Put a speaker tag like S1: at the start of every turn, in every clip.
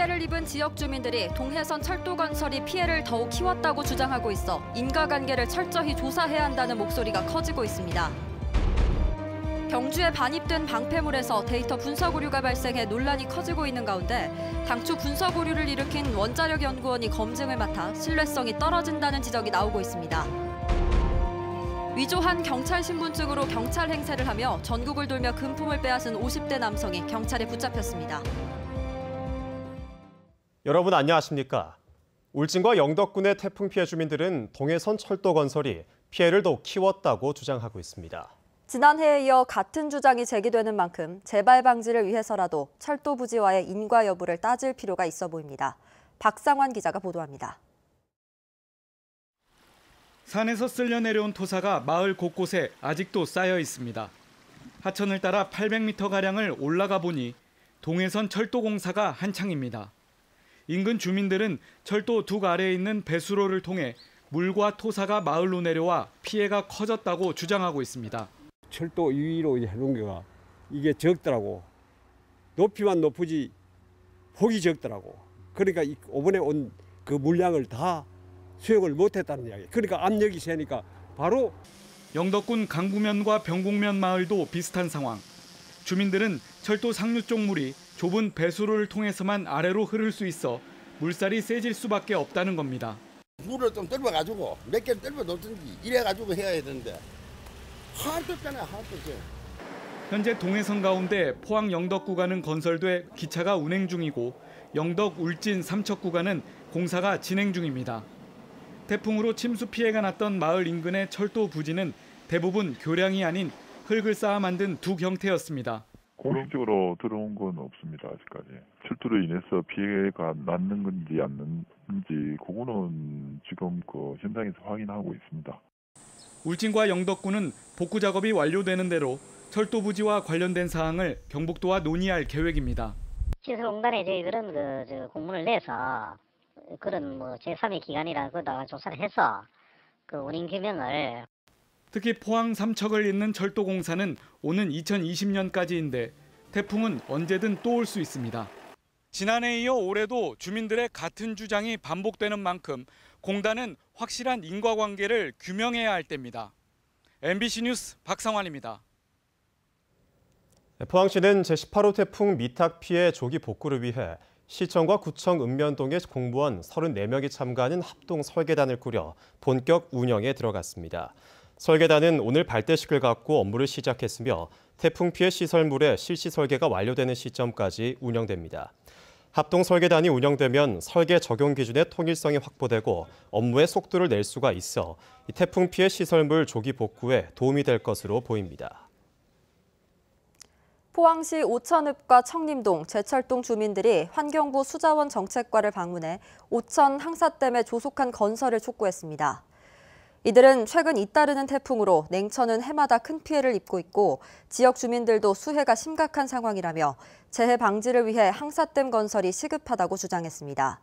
S1: 피해를 입은 지역 주민들이 동해선 철도 건설이 피해를 더욱 키웠다고 주장하고 있어 인과관계를 철저히 조사해야 한다는 목소리가 커지고 있습니다. 경주에 반입된 방패물에서 데이터 분석 오류가 발생해 논란이 커지고 있는 가운데 당초 분석 오류를 일으킨 원자력 연구원이 검증을 맡아 신뢰성이 떨어진다는 지적이 나오고 있습니다. 위조한 경찰 신분증으로 경찰 행세를 하며 전국을 돌며 금품을 빼앗은 50대 남성이 경찰에 붙잡혔습니다.
S2: 여러분 안녕하십니까? 울진과 영덕군의 태풍 피해 주민들은 동해선 철도 건설이 피해를 더 키웠다고 주장하고 있습니다.
S1: 지난해에 이어 같은 주장이 제기되는 만큼 재발 방지를 위해서라도 철도 부지와의 인과 여부를 따질 필요가 있어 보입니다. 박상환 기자가 보도합니다.
S3: 산에서 쓸려 내려온 토사가 마을 곳곳에 아직도 쌓여 있습니다. 하천을 따라 800m가량을 올라가 보니 동해선 철도공사가 한창입니다. 인근 주민들은 철도 두 아래에 있는 배수로를 통해 물과 토사가 마을로 내려와 피해가 커졌다고 주장하고 있습니다. 철도 위로 해놓은 가 이게 적더라고. 높이만 높으지 폭이 적더라고. 그러니까 이번에 온 그 물량을 다 수용을 못했다는 이야기. 그러니까 압력이 세니까 바로 영덕군 강구면과 병곡면 마을도 비슷한 상황. 주민들은 철도 상류 쪽 물이 좁은 배수로를 통해서만 아래로 흐를 수 있어 물살이 세질
S4: 수밖에 없다는 겁니다. 물을 좀 뜯어가지고 몇 개를 뜯어 놓든지 이래가지고 해야 되는데 하도잖아요하도
S3: 현재 동해선 가운데 포항 영덕 구간은 건설돼 기차가 운행 중이고 영덕 울진 삼척 구간은 공사가 진행 중입니다. 태풍으로 침수 피해가 났던 마을 인근의 철도 부지는 대부분 교량이 아닌 흙을 쌓아 만든 두 형태였습니다.
S4: 공식적으로 들어온 건 없습니다 아직까지 출도로 인해서 피해가 났는 건지 안 났는지 그거는 지금 그 현장에서 확인하고 있습니다.
S3: 울진과 영덕군은 복구 작업이 완료되는 대로 철도 부지와 관련된 사항을 경북도와 논의할 계획입니다.
S2: 시설공단에 이제 그런 그 공문을 내서 그런 뭐 제3의 기관이라 그다가 조사를 해서 그 원인 규명을
S3: 특히 포항 삼척을 잇는 철도 공사는 오는 2020년까지인데 태풍은 언제든 또 올 수 있습니다. 지난해 에 이어 올해도 주민들의 같은 주장이 반복되는 만큼 공단은 확실한 인과관계를 규명해야 할 때입니다. MBC 뉴스 박상환입니다.
S2: 네, 포항시는 제18호 태풍 미탁 피해 조기 복구를 위해 시청과 구청 읍면동의 공무원 34명이 참가하는 합동 설계단을 꾸려 본격 운영에 들어갔습니다. 설계단은 오늘 발대식을 갖고 업무를 시작했으며 태풍 피해 시설물의 실시 설계가 완료되는 시점까지 운영됩니다. 합동 설계단이 운영되면 설계 적용 기준의 통일성이 확보되고 업무의 속도를 낼 수가 있어 태풍 피해 시설물 조기 복구에 도움이 될 것으로 보입니다.
S1: 포항시 오천읍과 청림동, 제철동 주민들이 환경부 수자원 정책과를 방문해 오천 항사댐의 조속한 건설을 촉구했습니다. 이들은 최근 잇따르는 태풍으로 냉천은 해마다 큰 피해를 입고 있고 지역 주민들도 수해가 심각한 상황이라며 재해 방지를 위해 항사댐 건설이 시급하다고 주장했습니다.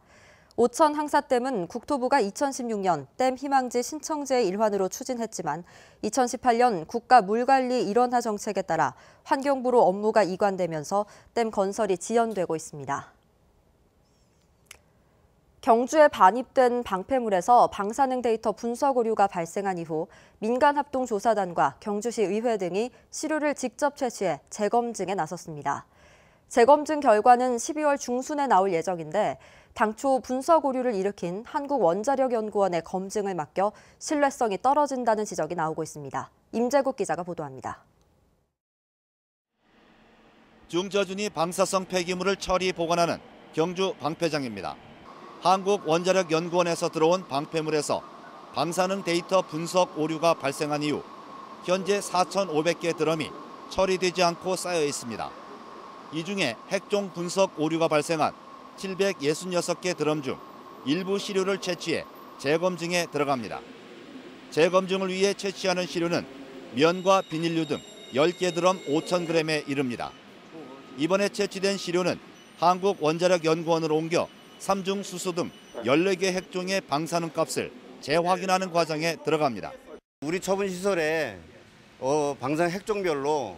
S1: 오천 항사댐은 국토부가 2016년 댐 희망지 신청제 의 일환으로 추진했지만 2018년 국가 물관리 일원화 정책에 따라 환경부로 업무가 이관되면서 댐 건설이 지연되고 있습니다. 경주에 반입된 방패물에서 방사능 데이터 분석 오류가 발생한 이후 민간합동조사단과 경주시 의회 등이 시료를 직접 채취해 재검증에 나섰습니다. 재검증 결과는 12월 중순에 나올 예정인데 당초 분석 오류를 일으킨 한국원자력연구원의 검증을 맡겨 신뢰성이 떨어진다는 지적이 나오고 있습니다. 임재국 기자가 보도합니다.
S4: 중저준이 방사성 폐기물을 처리 보관하는 경주 방패장입니다. 한국원자력연구원에서 들어온 방패물에서 방사능 데이터 분석 오류가 발생한 이후 현재 4,500개 드럼이 처리되지 않고 쌓여 있습니다. 이 중에 핵종 분석 오류가 발생한 766개 드럼 중 일부 시료를 채취해 재검증에 들어갑니다. 재검증을 위해 채취하는 시료는 면과 비닐류 등 10개 드럼 5,000g에 이릅니다. 이번에 채취된 시료는 한국원자력연구원으로 옮겨 삼중 수소 등 14개 핵종의 방사능 값을 재확인하는 과정에 들어갑니다. 우리 처분 시설에 어, 방사능 핵종별로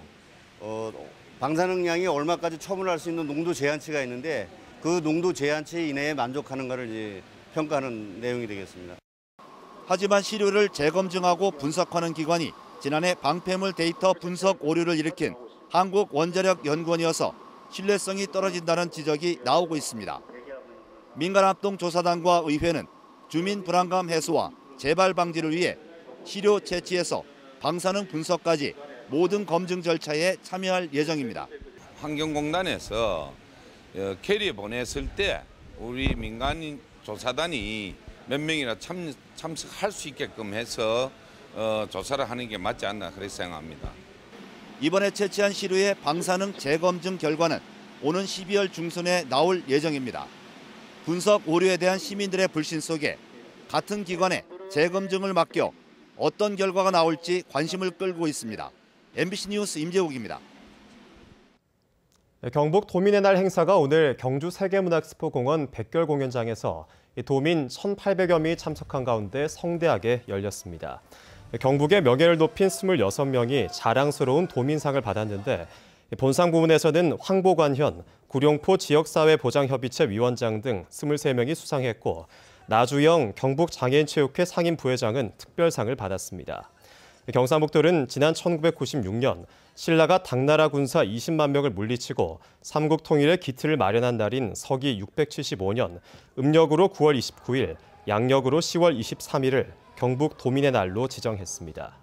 S4: 어, 방사능량이 얼마까지 처분할 수 있는 농도 제한치가 있는데 그 농도 제한치 이내에 만족하는가를 평가하는 내용이 되겠습니다. 하지만 시료를 재검증하고 분석하는 기관이 지난해 방패물 데이터 분석 오류를 일으킨 한국원자력연구원이어서 신뢰성이 떨어진다는 지적이 나오고 있습니다. 민간합동조사단과 의회는 주민 불안감 해소와 재발 방지를 위해 시료 채취에서 방사능 분석까지 모든 검증 절차에 참여할 예정입니다. 환경공단에서 어, 캐리 보냈을 때 우리 민간 조사단이 몇 명이나 참, 참석할 수 있게끔 해서 어, 조사를 하는 게 맞지 않나 그렇게 생각합니다. 이번에 채취한 시료의 방사능 재검증 결과는 오는 12월 중순에 나올 예정입니다. 분석 오류에 대한 시민들의 불신 속에 같은 기관에 재검증을 맡겨 어떤 결과가 나올지 관심을 끌고 있습니다. MBC 뉴스 임재욱입니다.
S2: 네, 경북 도민의 날 행사가 오늘 경주 세계문학스포공원 백결 공연장에서 도민 1,800여 명이 참석한 가운데 성대하게 열렸습니다. 네, 경북의 명예를 높인 26명이 자랑스러운 도민상을 받았는데 본상 부문에서는 황보관현, 구룡포 지역사회보장협의체 위원장 등 23명이 수상했고 나주영 경북장애인체육회 상임부회장은 특별상을 받았습니다. 경상북도는 지난 1996년 신라가 당나라 군사 20만 명을 물리치고 삼국 통일의 기틀을 마련한 날인 서기 675년 음력으로 9월 29일, 양력으로 10월 23일을 경북 도민의 날로 지정했습니다.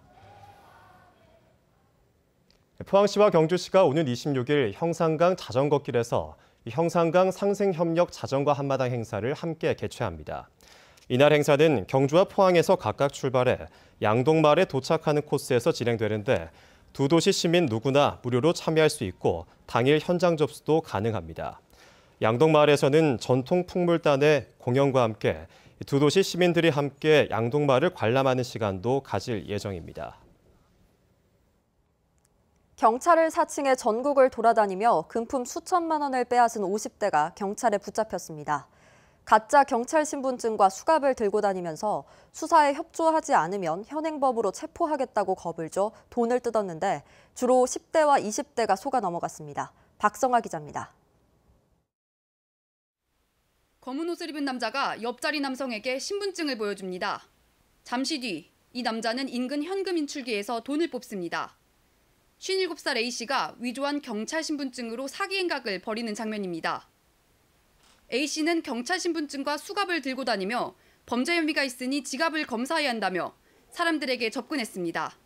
S2: 포항시와 경주시가 오는 26일 형산강 자전거길에서 형산강 상생협력 자전거 한마당 행사를 함께 개최합니다. 이날 행사는 경주와 포항에서 각각 출발해 양동마을에 도착하는 코스에서 진행되는데 두 도시 시민 누구나 무료로 참여할 수 있고 당일 현장 접수도 가능합니다. 양동마을에서는 전통 풍물단의 공연과 함께 두 도시 시민들이 함께 양동마을을 관람하는 시간도 가질 예정입니다.
S1: 경찰을 사칭해 전국을 돌아다니며 금품 수천만 원을 빼앗은 50대가 경찰에 붙잡혔습니다. 가짜 경찰 신분증과 수갑을 들고 다니면서 수사에 협조하지 않으면 현행법으로 체포하겠다고 겁을 줘 돈을 뜯었는데 주로 10대와 20대가 속아 넘어갔습니다. 박성아 기자입니다.
S5: 검은 옷을 입은 남자가 옆자리 남성에게 신분증을 보여줍니다. 잠시 뒤 이 남자는 인근 현금 인출기에서 돈을 뽑습니다. 57살 A씨가 위조한 경찰 신분증으로 사기 행각을 벌이는 장면입니다. A씨는 경찰 신분증과 수갑을 들고 다니며 범죄 혐의가 있으니 지갑을 검사해야 한다며 사람들에게 접근했습니다.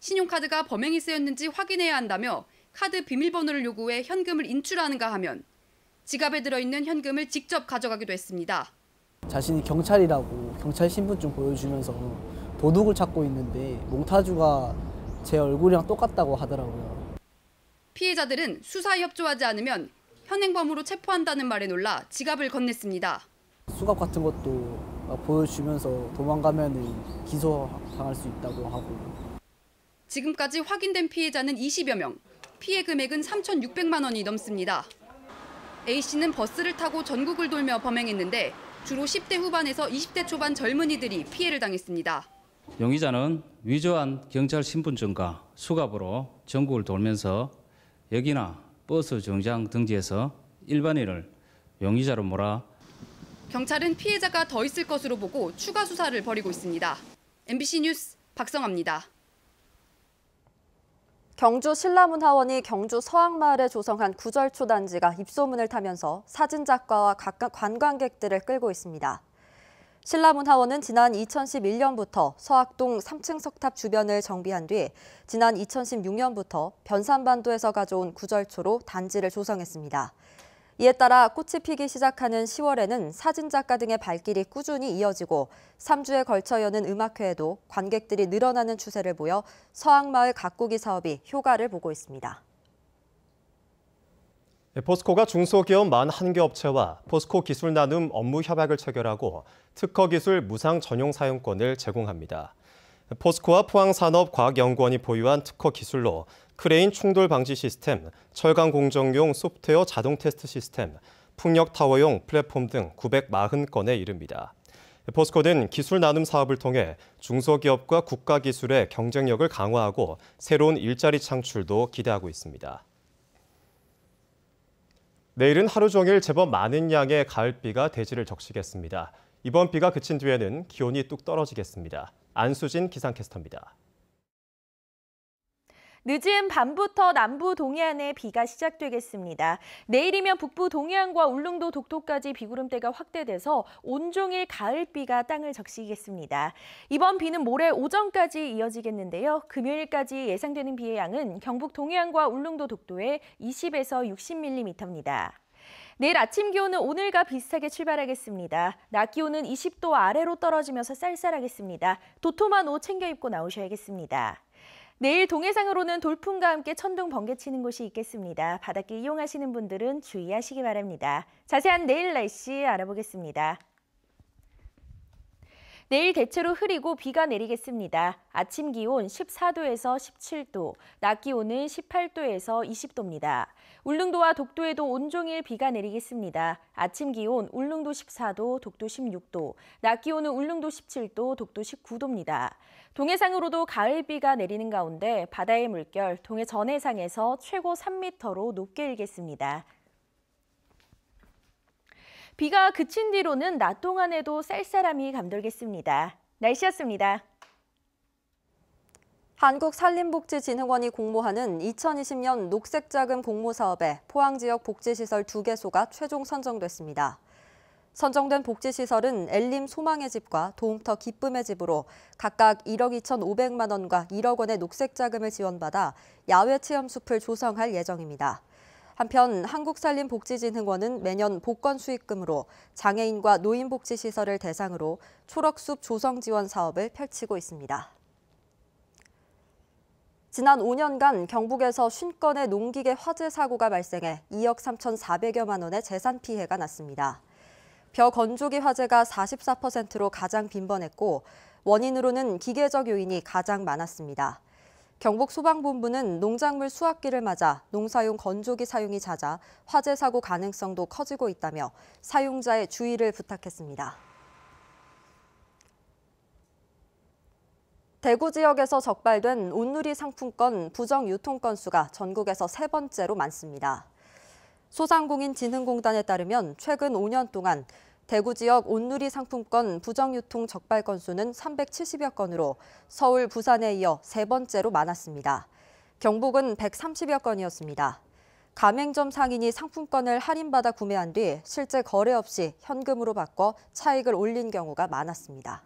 S5: 신용카드가 범행이 쓰였는지 확인해야 한다며 카드 비밀번호를 요구해 현금을 인출하는가 하면 지갑에 들어있는 현금을 직접 가져가기도 했습니다.
S2: 자신이 경찰이라고 경찰 신분증 보여주면서 도둑을 찾고 있는데 몽타주가 제 얼굴이랑 똑같다고 하더라고요.
S5: 피해자들은 수사 협조하지 않으면 현행범으로 체포한다는 말에 놀라 지갑을 건넸습니다. 수갑 같은
S3: 것도 보여주면서 도망가면 기소당할 수 있다고 하고.
S5: 지금까지 확인된 피해자는 20여 명. 피해 금액은 3,600만 원이 넘습니다. A씨는 버스를 타고 전국을 돌며 범행했는데 주로 10대 후반에서 20대 초반 젊은이들이 피해를 당했습니다.
S4: 용의자는 위조한 경찰 신분증과 수갑으로 전국을 돌면서 여기나 버스 정장 등지에서 일반인을 용의자로 몰아
S5: 경찰은 피해자가 더 있을 것으로 보고 추가 수사를 벌이고 있습니다. MBC 뉴스 박성아입니다.
S1: 경주 신라문화원이 경주 서항마을에 조성한 구절초 단지가 입소문을 타면서 사진작가와 관광객들을 끌고 있습니다. 신라문화원은 지난 2011년부터 서학동 3층 석탑 주변을 정비한 뒤 지난 2016년부터 변산반도에서 가져온 구절초로 단지를 조성했습니다. 이에 따라 꽃이 피기 시작하는 10월에는 사진작가 등의 발길이 꾸준히 이어지고 3주에 걸쳐 여는 음악회에도 관객들이 늘어나는 추세를 보여 서학마을 가꾸기 사업이 효과를 보고 있습니다.
S2: 네, 포스코가 중소기업 만 한 개 업체와 포스코 기술 나눔 업무 협약을 체결하고 특허 기술 무상 전용 사용권을 제공합니다. 포스코와 포항산업과학연구원이 보유한 특허 기술로 크레인 충돌 방지 시스템, 철강 공정용 소프트웨어 자동 테스트 시스템, 풍력 타워용 플랫폼 등 940건에 이릅니다. 포스코는 기술 나눔 사업을 통해 중소기업과 국가 기술의 경쟁력을 강화하고 새로운 일자리 창출도 기대하고 있습니다. 내일은 하루 종일 제법 많은 양의 가을비가 대지를 적시겠습니다. 이번 비가 그친 뒤에는 기온이 뚝 떨어지겠습니다. 안수진 기상캐스터입니다.
S6: 늦은 밤부터 남부 동해안에 비가 시작되겠습니다. 내일이면 북부 동해안과 울릉도 독도까지 비구름대가 확대돼서 온종일 가을비가 땅을 적시겠습니다. 이번 비는 모레 오전까지 이어지겠는데요. 금요일까지 예상되는 비의 양은 경북 동해안과 울릉도 독도에 20에서 60mm입니다. 내일 아침 기온은 오늘과 비슷하게 출발하겠습니다. 낮 기온은 20도 아래로 떨어지면서 쌀쌀하겠습니다. 도톰한 옷 챙겨 입고 나오셔야겠습니다. 내일 동해상으로는 돌풍과 함께 천둥 번개 치는 곳이 있겠습니다. 바닷길 이용하시는 분들은 주의하시기 바랍니다. 자세한 내일 날씨 알아보겠습니다. 내일 대체로 흐리고 비가 내리겠습니다. 아침 기온 14도에서 17도, 낮 기온은 18도에서 20도입니다. 울릉도와 독도에도 온종일 비가 내리겠습니다. 아침 기온 울릉도 14도, 독도 16도, 낮 기온은 울릉도 17도, 독도 19도입니다. 동해상으로도 가을비가 내리는 가운데 바다의 물결 동해 전해상에서 최고 3m로 높게 일겠습니다. 비가 그친 뒤로는 낮 동안에도 쌀쌀함이 감돌겠습니다. 날씨였습니다.
S1: 한국산림복지진흥원이 공모하는 2020년 녹색자금 공모 사업에 포항지역 복지시설 2개소가 최종 선정됐습니다. 선정된 복지시설은 엘림 소망의 집과 도움터 기쁨의 집으로 각각 1억 2,500만 원과 1억 원의 녹색자금을 지원받아 야외 체험숲을 조성할 예정입니다. 한편 한국산림복지진흥원은 매년 복권 수익금으로 장애인과 노인복지시설을 대상으로 초록숲 조성 지원 사업을 펼치고 있습니다. 지난 5년간 경북에서 50건의 농기계 화재 사고가 발생해 2억 3,400여만 원의 재산 피해가 났습니다. 벼 건조기 화재가 44%로 가장 빈번했고 원인으로는 기계적 요인이 가장 많았습니다. 경북 소방본부는 농작물 수확기를 맞아 농사용 건조기 사용이 잦아 화재 사고 가능성도 커지고 있다며 사용자의 주의를 부탁했습니다. 대구 지역에서 적발된 온누리 상품권 부정 유통 건수가 전국에서 세 번째로 많습니다. 소상공인진흥공단에 따르면 최근 5년 동안 대구 지역 온누리 상품권 부정유통 적발 건수는 370여 건으로 서울, 부산에 이어 세 번째로 많았습니다. 경북은 130여 건이었습니다. 가맹점 상인이 상품권을 할인받아 구매한 뒤 실제 거래 없이 현금으로 바꿔 차익을 올린 경우가 많았습니다.